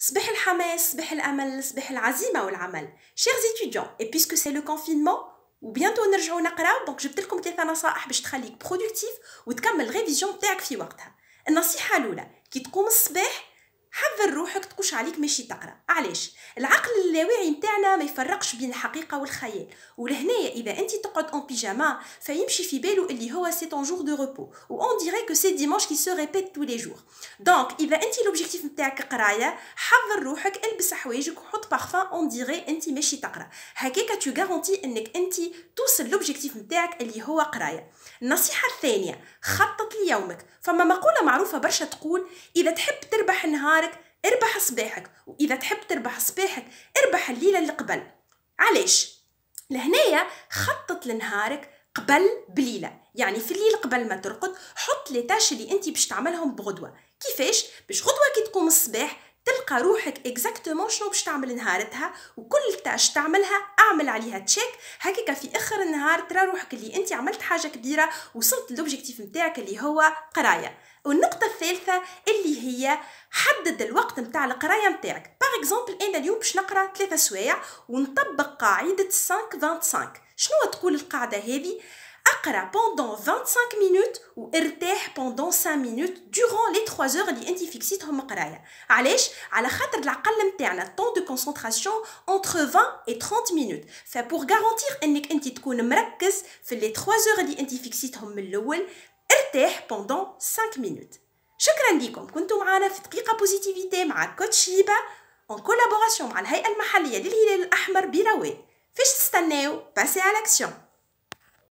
صباح الحماس صباح الامل صباح العزيمه والعمل شيرز اي بيسكو سي لو كونفينمون و بيانتو نرجعو نقراو دونك جبت لكم ثلاثه نصائح باش تخليك برودكتيف وتكمل ريفيجن تاعك في وقتها النصيحه الاولى كي تقوم الصباح كبر روحك تكوش عليك ماشي تقرا علاش العقل اللاواعي نتاعنا ما يفرقش بين الحقيقه والخيال ولهنايا اذا انت تقعد اون بيجاما فيمشي في بالو اللي هو سي طون جور دو ريبو و اون ديري كو سي ديمانش كي سو ريبيت تو لي جور دونك اذا انت لوبجيكتيف نتاعك قرايه حضر روحك البس حوايجك وحط بارفان اون ديري انت ماشي تقرا هكاك تو غارونتي انك انت توصل لوبجيكتيف نتاعك اللي هو قرايه النصيحه الثانيه خطط ليومك فما مقوله معروفه برشا تقول اذا تحب تربح نهارك اربح صباحك واذا تحب تربح صباحك اربح الليله اللي قبل علاش لهنايا خطط لنهارك قبل بليله يعني في الليل قبل ما ترقد حط لي تاش اللي انت باش تعملهم بغدوه كيفاش باش غدوه كي تقوم الصباح تلقى روحك اكزاكتومون شنو باش تعمل نهارتها وكل تاش تعملها اعمل عليها تشيك هكاك في اخر النهار ترى روحك اللي انت عملت حاجه كبيره وصلت للوبجيكتيف نتاعك اللي هو قرايه والنقطه الثالثه اللي هي حدد الوقت نتاع القرايه نتاعك باغ اكزومبل انا اليوم باش نقرا ثلاثة سوايع ونطبق قاعده 5 25 شنو تقول القاعده هذه pendant 25 minutes ou ارتاح pendant 5 minutes durant les 3 heures اللي انت فيكسيتهم قرايه علاش على خاطر العقل نتاعنا طون دو concentration entre 20 et 30 minutes pour garantir انك انت تكون مركز في les 3 heures اللي انت فيكسيتهم من الاول ارتاح pendant 5 minutes شكرا لكم كنتوا معنا في دقيقه بوزيتيفيتي مع كوتش Shiba, en collaboration مع الهيئه المحليه للهلال الاحمر بروي فاش تستناو passez à l'action